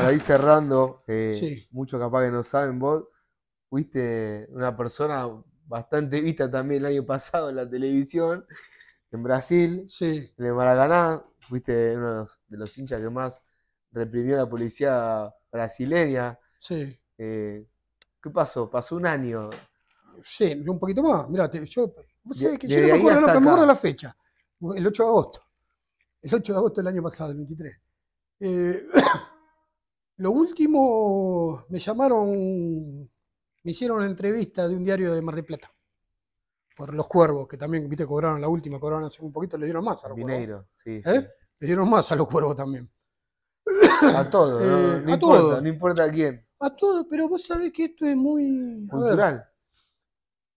para ir cerrando, eh, muchos capaz que no saben, vos fuiste una persona bastante vista también el año pasado en la televisión, en Brasil, en el Maracaná, fuiste uno de los, hinchas que más reprimió la policía brasileña. Sí. Eh, ¿Qué pasó? Pasó un año. Sí, un poquito más. Mirá, yo, yo no me la, la fecha. El 8 de agosto. El 8 de agosto del año pasado, el 23. Eh, lo último, me llamaron, me hicieron una entrevista de un diario de Mar del Plata, por los cuervos, que también, viste, cobraron la última, cobraron hace un poquito, le dieron más a los cuervos. ¿Eh? Le dieron más a los cuervos también. A todos, eh, ¿no? a importa, no importa a quién. A todos, pero vos sabés que esto es muy... Cultural.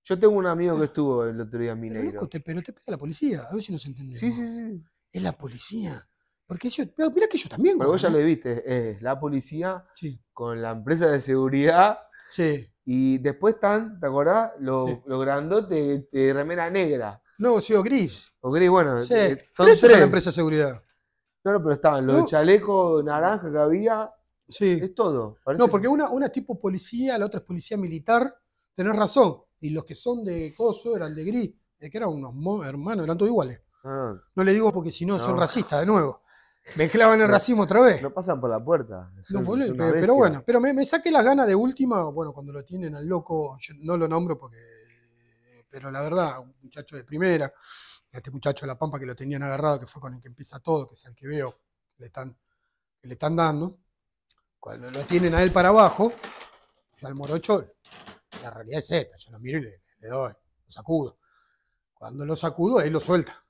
Yo tengo un amigo que estuvo el otro día en Mineiro. Pero, te, pero te pega la policía, a ver si nos entendemos. Sí, sí, sí. Es la policía. Porque yo, pero mirá que yo también. Pero vos ya lo viste, es la policía con la empresa de seguridad. Sí. Y después están, ¿te acordás? Los grandotes de remera negra. No, sí, o gris. O gris, bueno, eh, son tres. la empresa de seguridad. Claro, pero estaban los chalecos naranja que había. Sí. Es todo. No, porque una, una es tipo policía, la otra es policía militar. Tenés razón. Y los que son de coso eran de gris. Es que eran unos hermanos, eran todos iguales. Ah. No le digo porque si no. son racistas de nuevo. Me el racismo otra vez. Lo pasan por la puerta. pero, bueno, pero me, saqué las ganas de última, bueno, cuando lo tienen al loco, no lo nombro porque, pero la verdad, un muchacho de primera, este muchacho de La Pampa que lo tenían agarrado, que fue con el que empieza todo, que es el que veo, le están, que le están dando, cuando lo tienen a él para abajo, al morocho, la realidad es esta, yo lo miro y le, doy, lo sacudo. Cuando lo sacudo, él lo suelta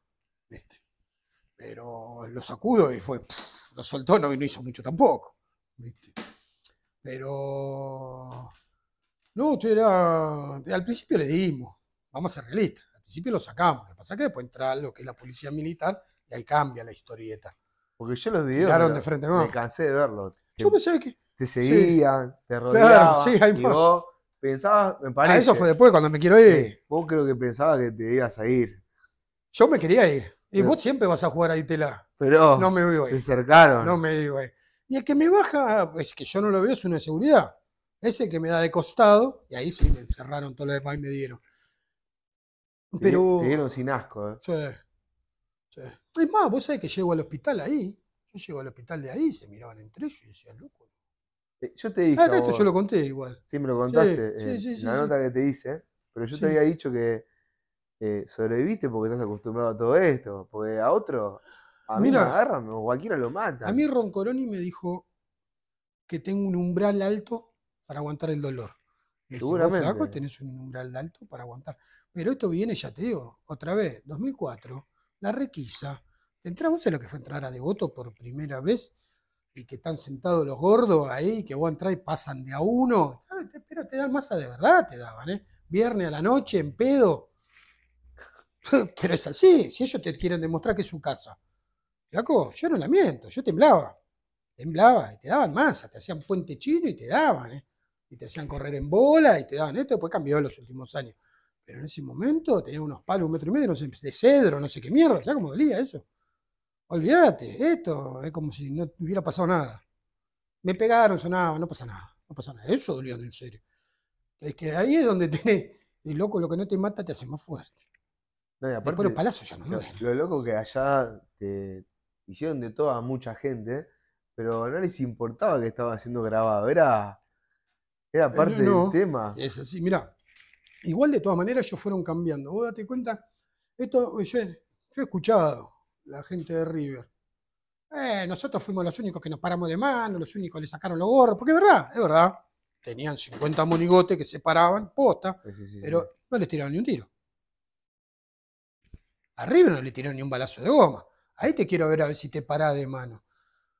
pero lo sacudo y fue, lo soltó, no, no hizo mucho tampoco. Pero, no, usted era, al principio le dimos, vamos a ser realistas, al principio lo sacamos, lo que pasa es que después entra lo que es la policía militar y ahí cambia la historieta. Porque yo los videos de frente, ¿no? me cansé de verlo. Yo pensé que... Te seguían, te rodeaban, sí, pensabas, ah, parece... eso fue después, cuando me quiero ir. vos creo que pensabas que te ibas a ir. Yo me quería ir. Y vos siempre vas a jugar ahí, Tela. Pero no me vivo ahí. cercaron. No me vivo ahí. Y el que me baja, es pues, que yo no lo veo, es una seguridad. Ese que me da de costado, y ahí sí me encerraron todo lo demás y me dieron. Pero. Te dieron sin asco, ¿eh? Sí. sí. Es más, vos sabés que llego al hospital ahí. Yo llego al hospital de ahí, se miraban entre ellos y decían, loco. Eh, yo te dije. Ah, esto yo lo conté igual. Sí, me lo contaste. Sí, sí, sí, la nota que te hice. Pero yo te había dicho que eh, sobreviviste porque estás acostumbrado a todo esto, porque a otro, a mí me agarran o cualquiera lo mata. A mí Roncoroni me dijo que tengo un umbral alto para aguantar el dolor. Seguramente. tienes tenés un umbral alto para aguantar. Pero esto viene, ya te digo, otra vez, 2004, la requisa. entramos en lo que fue entrar a Devoto por primera vez y que están sentados los gordos ahí, que vos entrar y pasan de a uno. Pero te dan masa de verdad, te daban, ¿eh? Viernes a la noche, en pedo, Pero es así, si ellos te quieren demostrar que es su casa. yo no la miento, yo temblaba. Temblaba, y te daban masa, te hacían puente chino y te daban, eh. Y te hacían correr en bola y te daban esto, después cambió en los últimos años. Pero en ese momento tenía unos palos, un metro y medio, no sé, de cedro, no sé qué mierda, ¿sabes cómo dolía eso? Olvídate, esto es como si no hubiera pasado nada. Me pegaron, sonaba, no pasa nada, no pasa nada. Eso dolía en serio. Es que ahí es donde tenés, el loco lo que no te mata te hace más fuerte. No, y palazos ya no lo, lo loco que allá te hicieron de toda mucha gente, pero no les importaba que estaba siendo grabado, era, era eh, parte del tema. Es así, mirá, igual de todas maneras ellos fueron cambiando. Vos date cuenta, esto eh, yo, yo he escuchado la gente de River. Eh, nosotros fuimos los únicos que nos paramos de mano, los únicos que le sacaron los gorros, porque es verdad, es verdad. Tenían 50 monigotes que se paraban, posta, pero no les tiraron ni un tiro. A River no le tiraron ni un balazo de goma. Ahí te quiero ver a ver si te parás de mano.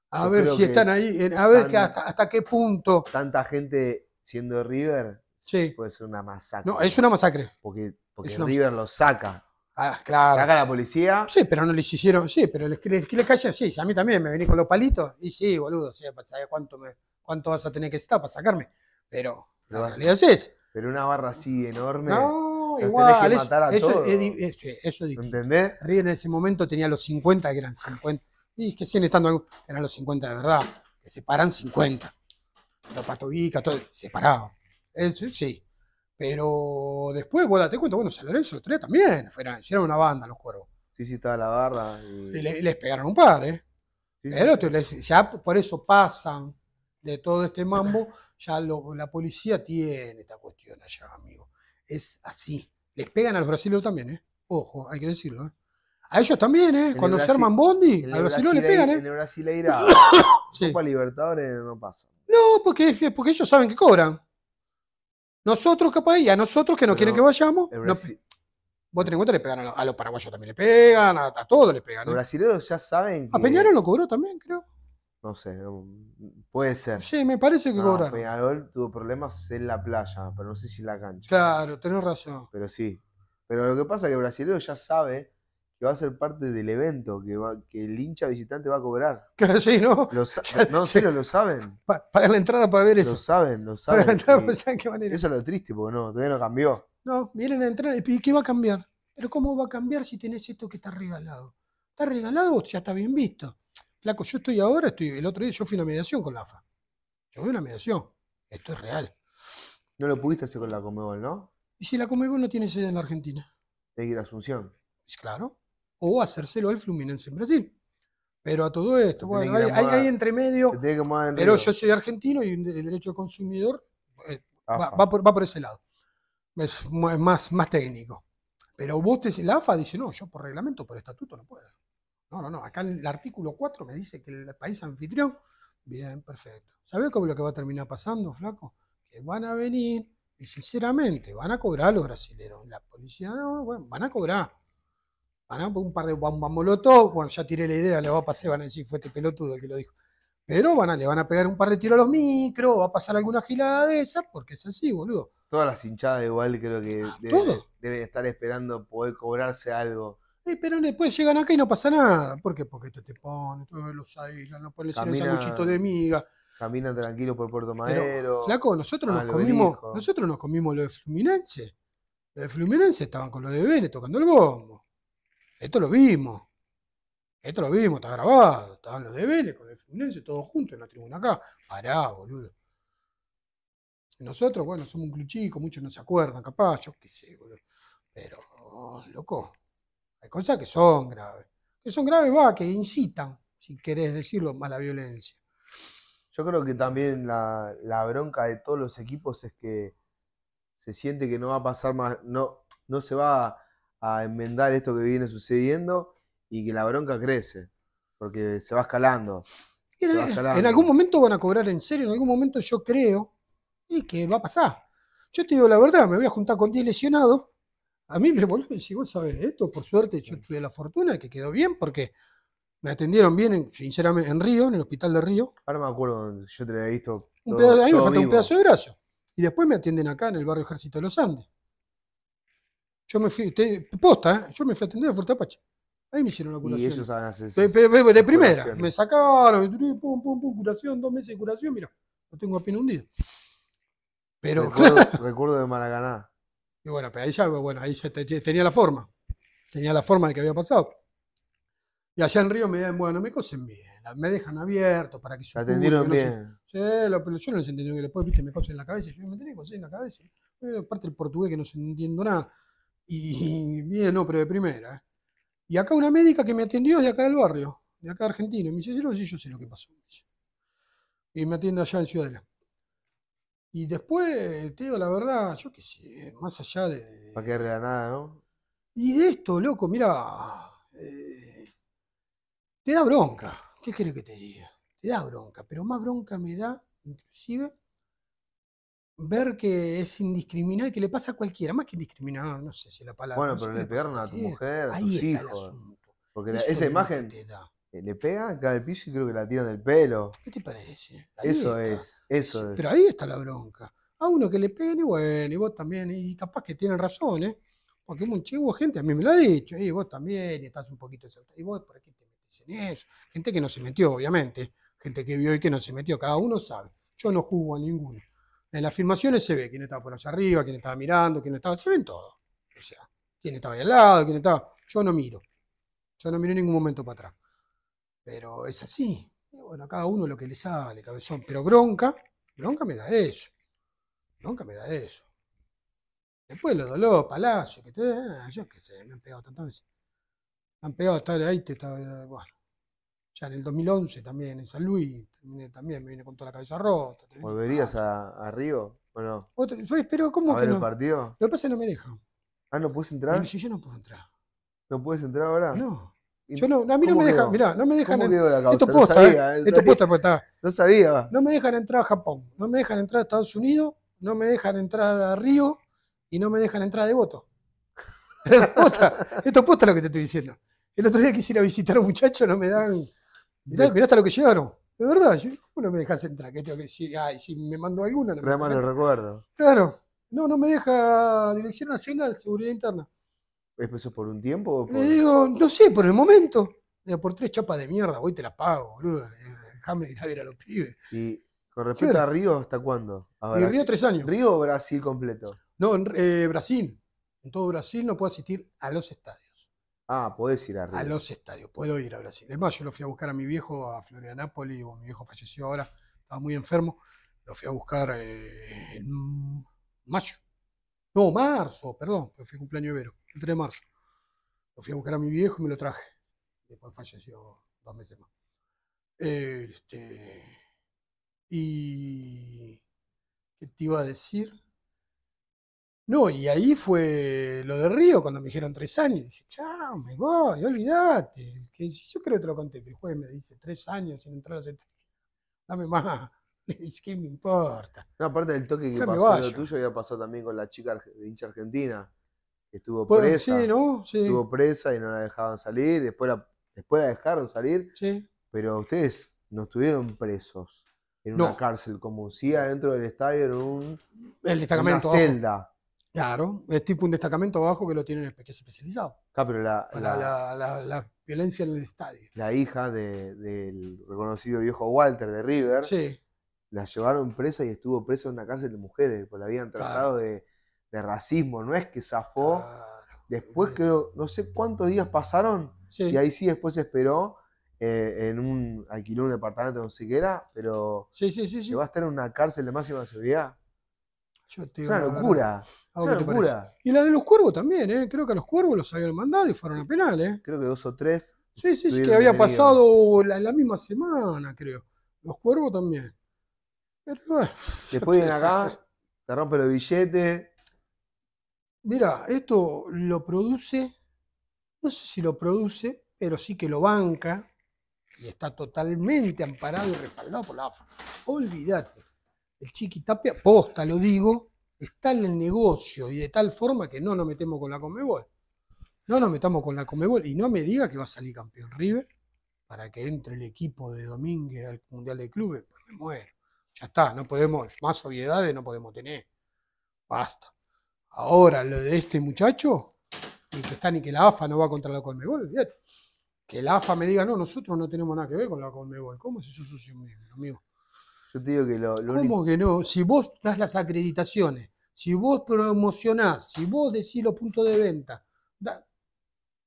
A ver si están ahí, a ver qué hasta, qué punto. Tanta gente siendo River sí. puede ser una masacre. No, es una masacre. Porque, porque River los lo saca. Ah, claro. Saca a la policía. Sí, pero no les hicieron. Sí, pero les, les, les callan. Sí, a mí también me venís con los palitos. Y sí, boludo, sí, ¿sabes cuánto, me, cuánto vas a tener que estar para sacarme? Pero, pero la Pero una barra así enorme. No eso, es, difícil. en ese momento tenía los 50 que eran 50. Y que en estando eran los 50 de verdad. Que se paran 50. los patovica, todo, separado. Eso sí. Pero después, bueno date cuenta, bueno, San Lorenzo los tres también. hicieron una banda los cuervos. Sí, sí, estaba la barra. Y, les pegaron un par, ¿eh? ya por eso pasan de todo este mambo, ya la policía tiene esta cuestión allá, amigo es así. Les pegan a los brasileños también, ¿eh? Ojo, hay que decirlo, ¿eh? A ellos también, ¿eh? Cuando se arman Bondi, a los brasileños les pegan, ¿eh? En el Libertadores no pasa. No, porque, porque ellos saben que cobran. Nosotros, capaz, y a nosotros que no, quieren que vayamos, Vos tenés en cuenta, le pegan a los, paraguayos también le pegan, a, todos les pegan. ¿eh? Los brasileños ya saben. A Peñarol lo cobró también, creo. No sé, puede ser. Sí, me parece que cobrar cobraron. tuvo problemas en la playa, pero no sé si en la cancha. Claro, tenés razón. Pero sí. Pero lo que pasa es que el brasileño ya sabe que va a ser parte del evento, que, va, que el hincha visitante va a cobrar. Claro, sí, ¿no? no, lo saben. para la entrada para ver eso. Lo saben, lo saben. Eso es lo triste, porque no, todavía no cambió. No, vienen a entrar y ¿qué va a cambiar? Pero ¿cómo va a cambiar si tenés esto que está regalado? Está regalado, o ya está bien visto. Flaco, yo estoy ahora, estoy, el otro día yo fui a una mediación con la AFA. Yo fui a una mediación. Esto es real. No lo pudiste hacer con la Comebol, ¿no? Y si la Comebol no tiene sede en la Argentina. Seguir que ir a Asunción. Es claro. O hacérselo al Fluminense en Brasil. Pero a todo esto, bueno, hay, hay, entre medio. pero yo soy argentino y el derecho consumidor eh, va, por, ese lado. Es más, más técnico. Pero vos te, la AFA dice, no, yo por reglamento, por estatuto no puedo. No, no, no. Acá el artículo 4 me dice que el país anfitrión. Bien, perfecto. ¿Sabes cómo es lo que va a terminar pasando, flaco? Que van a venir y sinceramente van a cobrar los brasileños. La policía no, bueno, van a cobrar. Van a un par de bambamolotov. Bueno, ya tiré la idea, le va a pasar, van a decir, fue este pelotudo el que lo dijo. Pero van a, le van a pegar un par de tiros a los micros, va a pasar alguna gilada de esas, porque es así, boludo. Todas las hinchadas igual creo que ah, deben estar esperando poder cobrarse algo pero después pues, llegan acá y no pasa nada. ¿Por qué? Porque esto te pone, todos los aislas, no pones de miga. Caminan tranquilos por Puerto Madero. flaco, nosotros nos, comimos, nosotros nos comimos lo de Fluminense. Los de Fluminense estaban con los de Vélez tocando el bombo. Esto lo vimos. Esto lo vimos, está grabado. Estaban los de Vélez con de Fluminense todos juntos en la tribuna acá. Pará, boludo. Nosotros, bueno, somos un club chico, muchos no se acuerdan, capaz, yo qué sé, boludo. Pero, loco, hay cosas que son graves. Que son graves, va, que incitan, si querés decirlo, a la violencia. Yo creo que también la, bronca de todos los equipos es que se siente que no va a pasar más, no, no se va a, enmendar esto que viene sucediendo y que la bronca crece, porque se va escalando. En, algún momento van a cobrar en serio, en algún momento yo creo y que va a pasar. Yo te digo la verdad, me voy a juntar con 10 lesionados a mí me volvió y si vos esto, por suerte yo tuve la fortuna que quedó bien porque me atendieron bien, sinceramente, en Río, en el hospital de Río. Ahora me acuerdo, yo te había visto. ahí me faltó un pedazo de brazo. Y después me atienden acá en el barrio Ejército de los Andes. Yo me fui, te, posta, ¿eh? yo me fui a atender a Fuerte Apache. Ahí me hicieron la curación. Y ellos hacer, de, de, primera, me sacaron, me tuve pum, pum, pum, curación, dos meses de curación, mira, lo tengo apenas hundido. Pero recuerdo, de Maraganá. Y bueno, pero ahí ya, bueno, ahí ya tenía la forma. Tenía la forma de que había pasado. Y allá en Río me dicen, bueno, me cosen bien, me dejan abierto para que se atendieron bien. Sí, pero yo no les entendí que después, viste, me cosen la cabeza. Yo me tenía que coser en la cabeza. Eh, aparte el portugués que no se entiendo nada. Y bien, no, pero de primera. ¿eh? Y acá una médica que me atendió de acá del barrio, de acá de Argentina. Me dice, yo, yo sé lo que pasó. Y me atiende allá en Ciudad Ciudadela. Y después, te digo la verdad, yo qué sé, más allá de. Para qué nada, ¿no? Y de esto, loco, mira. Eh, te da bronca. ¿Qué querés que te diga? Te da bronca, pero más bronca me da, inclusive, ver que es indiscriminado y que le pasa a cualquiera, más que indiscriminado, no sé si la palabra. Bueno, pero le pegaron a tu mujer, a tus hijos. Porque esa imagen. Eh, le pega cae el piso y creo que la tira del pelo. ¿Qué te parece? eso es, eso es. Pero ahí está la bronca. A uno que le peguen y bueno, y vos también, y capaz que tienen razón, ¿eh? Porque chivo gente, a mí me lo ha dicho, y vos también, y estás un poquito exaltado. Y vos, ¿por aquí te metes en eso? Gente que no se metió, obviamente. Gente que vio y que no se metió, cada uno sabe. Yo no juzgo a ninguno. En las afirmaciones se ve quién estaba por allá arriba, quién estaba mirando, quién estaba, se ven todo. O sea, quién estaba ahí al lado, quién estaba. Yo no miro. Yo no miro en ningún momento para atrás. Pero es así. Bueno, a cada uno lo que le sale, cabezón. Pero bronca, bronca me da eso. Bronca me da eso. Después lo doló palacio, que te. Ah, yo qué sé, me han pegado tantas veces. Me han pegado hasta ahí, te estaba. Bueno. Ya en el 2011 también, en San Luis, también me viene con toda la cabeza rota. ¿Volverías a, Río o no? pero ¿cómo a que ver no? partido? Lo que pasa es que no me dejan. Ah, ¿no puedes entrar? No, yo no puedo entrar. ¿No puedes entrar ahora? No no, a mí no me dejan, no me dejan. esto No me dejan entrar a Japón, no me dejan entrar a Estados Unidos, no me dejan entrar a Río y no me dejan entrar a Devoto. posta, esto posta lo que te estoy diciendo. El otro día quisiera visitar a un muchacho, no me dan. Mirá, hasta lo que llevaron. De verdad, no me dejas entrar? Que tengo que decir, ay, si me mandó alguna. No me recuerdo. Claro, no, no me deja Dirección Nacional, Seguridad Interna. ¿Eso por un tiempo? no sé, por el momento. por tres chapas de mierda, voy te la pago, boludo. Déjame ir a ver a los pibes. Y con respecto a Río, ¿hasta cuándo? Río tres años. ¿Río o Brasil completo? No, en eh, Brasil. En todo Brasil no puedo asistir a los estadios. Ah, puedes ir a Río. A los estadios, puedo ir a Brasil. Es más, yo lo fui a buscar a mi viejo a Florianápolis, mi viejo falleció ahora, estaba muy enfermo. Lo fui a buscar eh, en mayo. No, marzo, perdón, pues fui a cumpleaños de Vero, el 3 de marzo. Lo fui a buscar a mi viejo y me lo traje. Después falleció dos meses más. Este, y. ¿Qué te iba a decir? No, y ahí fue lo de Río, cuando me dijeron tres años. Dije, chao, me voy, olvídate. yo creo que te lo conté, que el juez me dice tres años sin entrar a la Dame más. ¿Qué me importa? No, aparte del toque que pasó lo tuyo, había pasado también con la chica de hincha argentina, que estuvo presa. Estuvo presa y no la dejaban salir, después la, después dejaron salir, sí. pero ustedes no estuvieron presos en una cárcel como si adentro del estadio en un, El destacamento una celda. Claro, es tipo un destacamento abajo que lo tienen especializado. Ah, pero la, violencia en el estadio. La hija del reconocido viejo Walter de River. Sí la llevaron presa y estuvo presa en una cárcel de mujeres, porque la habían tratado de, racismo, no es que zafó. después creo, no sé cuántos días pasaron, y ahí sí después esperó eh, en un alquiló un departamento, donde se qué pero sí, va a estar en una cárcel de máxima seguridad. es una locura. locura. Y la de los cuervos también, ¿eh? creo que a los cuervos los habían mandado y fueron a penal. Eh. Creo que dos o tres. Sí, sí, sí, que había pasado en la misma semana, creo. Los cuervos también. Después viene acá, te rompe los billetes. Mira, esto lo produce, no sé si lo produce, pero sí que lo banca y está totalmente amparado y respaldado por la AFA. Olvídate, el Chiqui Tapia, posta lo digo, está en el negocio y de tal forma que no nos metemos con la Comebol. No nos metamos con la Comebol y no me diga que va a salir campeón River para que entre el equipo de Domínguez al Mundial de Clubes, pues me muero. Ya está, no podemos, más obviedades no podemos tener. Basta. Ahora, lo de este muchacho, ni que está ni que la AFA no va contra la Colmebol. Que la AFA me diga, no, nosotros no tenemos nada que ver con la Colmebol. ¿Cómo es eso, sucio, mío? Yo te digo que lo, lo ¿Cómo que no? Si vos das las acreditaciones, si vos promocionás, si vos decís los puntos de venta,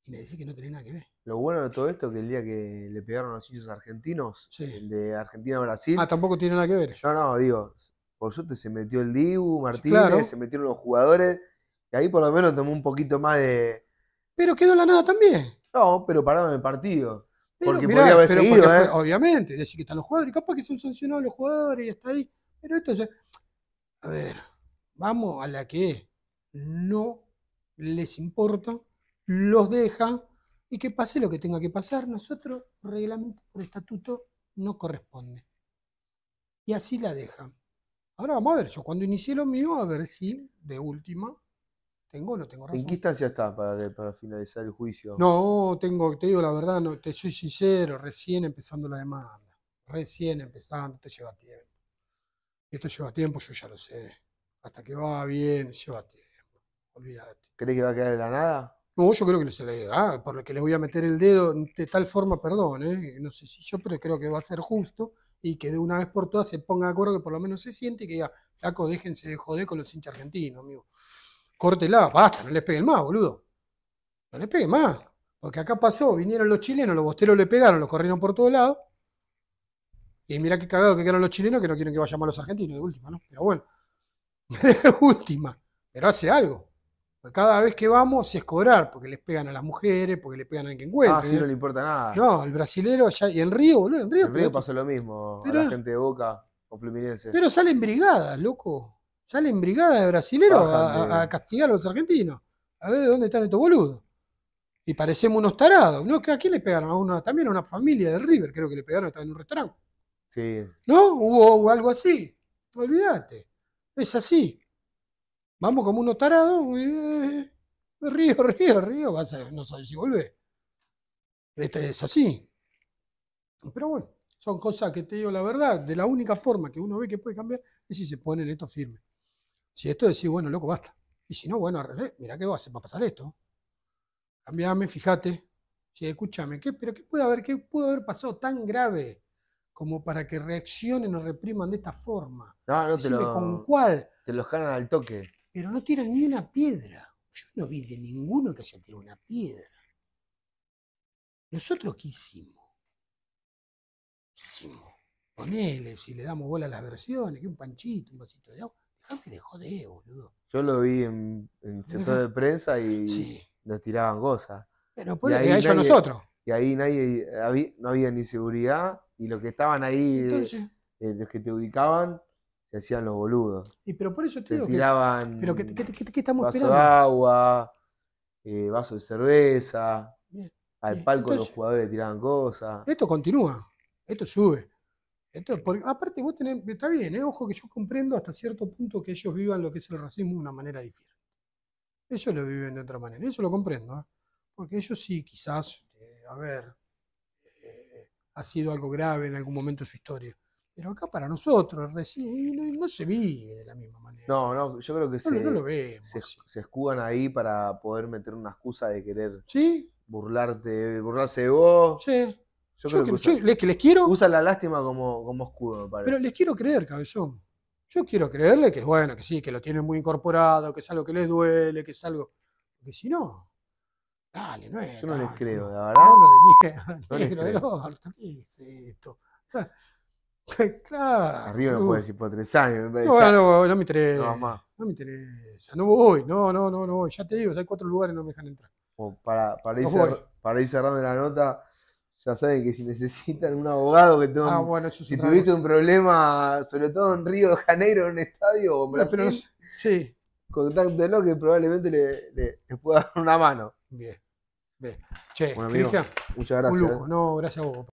y me decís que no tiene nada que ver. Lo bueno de todo esto es que el día que le pegaron los hinchas argentinos, de Argentina a Brasil. Ah, tampoco tiene nada que ver. No, no, digo, por suerte se metió el Dibu, Martínez, se metieron los jugadores, y ahí por lo menos tomó un poquito más de. Pero quedó la nada también. No, pero pararon el partido. porque podría podía haber seguido, ¿eh? Obviamente, decir que están los jugadores, capaz que son sancionados los jugadores y está ahí. Pero esto ya. A ver, vamos a la que no les importa, los deja y que pase lo que tenga que pasar, nosotros, reglamento por estatuto, no corresponde. Y así la dejan. Ahora vamos a ver, yo cuando inicié lo mío, a ver si de última tengo o no tengo razón. ¿En qué instancia está para, para finalizar el juicio? No, tengo, te digo la verdad, no, te soy sincero, recién empezando la demanda, recién empezando, te lleva tiempo. Esto lleva tiempo, yo ya lo sé. Hasta que va bien, lleva tiempo. Olvídate. ¿Crees que va a quedar de la nada? No, yo creo que se le, ah, por lo que le voy a meter el dedo de tal forma, perdón, ¿eh? no sé si yo, pero creo que va a ser justo y que de una vez por todas se ponga de acuerdo que por lo menos se siente y que diga, flaco, déjense de joder con los hinchas argentinos, amigo. Córtela, basta, no les peguen más, boludo. No les peguen más. Porque acá pasó, vinieron los chilenos, los bosteros le pegaron, los corrieron por todos lados. Y mira qué cagado que quedaron los chilenos que no quieren que vayan más los argentinos, de última, ¿no? Pero bueno, de última, pero hace algo cada vez que vamos es cobrar, porque les pegan a las mujeres, porque le pegan a quien güey, Ah, sí, ¿eh? no le importa nada. No, el brasilero allá, y el Río, boludo, en Río. pasa lo mismo, la gente de Boca o Fluminense. Pero salen brigadas, loco. Salen brigadas de brasileros a, castigar a los argentinos. A ver de dónde están estos boludos y parecemos unos tarados. ¿No? ¿A quién le pegaron? A una, también a una familia de River, creo que le pegaron, estaba en un restaurante. Sí. ¿No? Hubo, hubo algo así. Olvídate. Es así. Vamos como unos tarados, eh, eh, río, río, río, no sabes si vuelve Este es así. Pero bueno, son cosas que te digo la verdad, de la única forma que uno ve que puede cambiar es si se ponen esto firme. Si esto decís, bueno, loco, basta. Y si no, bueno, arreglé, mira qué va a pasar esto. Cambiame, fíjate. si escúchame, ¿qué, pero qué puede haber, qué pudo haber pasado tan grave como para que reaccionen o repriman de esta forma? No, no te lo, ¿Con cuál? Te los ganan al toque pero no tiran ni una piedra. Yo no vi de ninguno que haya tirado una piedra. ¿Nosotros qué hicimos? ¿Qué hicimos? si le damos bola a las versiones, que un panchito, un vasito de agua. Dejame que de boludo. Yo lo vi en, el sector de prensa y nos tiraban cosas. Pero por eso ahí, nosotros. Y ahí nadie, no había ni seguridad y los que estaban ahí, eh, los que te ubicaban, decían los boludos. Y pero por eso te digo que, pero de agua, eh, vaso de cerveza, al palco los jugadores tiraban cosas. Esto continúa, esto sube. Esto, aparte vos tenés, está bien, eh, ojo que yo comprendo hasta cierto punto que ellos vivan lo que es el racismo de una manera diferente. Ellos lo viven de otra manera, eso lo comprendo, ¿eh? porque ellos sí quizás, eh, a ver, ha sido algo grave en algún momento de su historia pero acá para nosotros recién no, se vive de la misma manera. No, no, yo creo que sí se, no lo vemos. se, escudan ahí para poder meter una excusa de querer burlarte, burlarse de vos. Sí. Yo, creo que, les, que, les quiero. Usa la lástima como, como escudo, me parece. Pero les quiero creer, cabezón. Yo quiero creerle que es bueno, que sí, que lo tienen muy incorporado, que es algo que les duele, que es algo. Porque si no, dale, no es. Yo no les creo, la verdad. No, lo de mierda, no de ¿qué es esto? claro. Arriba no puede decir por tres años. No, no, no me interesa. No, me interesa. No voy. No, no, no, no. Ya te digo, hay cuatro lugares no me dejan entrar. para, para, ir cerrando la nota, ya saben que si necesitan un abogado que tenga. Ah, bueno, si tuviste un problema, sobre todo en Río de Janeiro, en un estadio o en Brasil, sí. Contactenlo que probablemente le, pueda dar una mano. Bien. Che, bueno, muchas gracias. Un lujo. Eh. No, gracias a vos.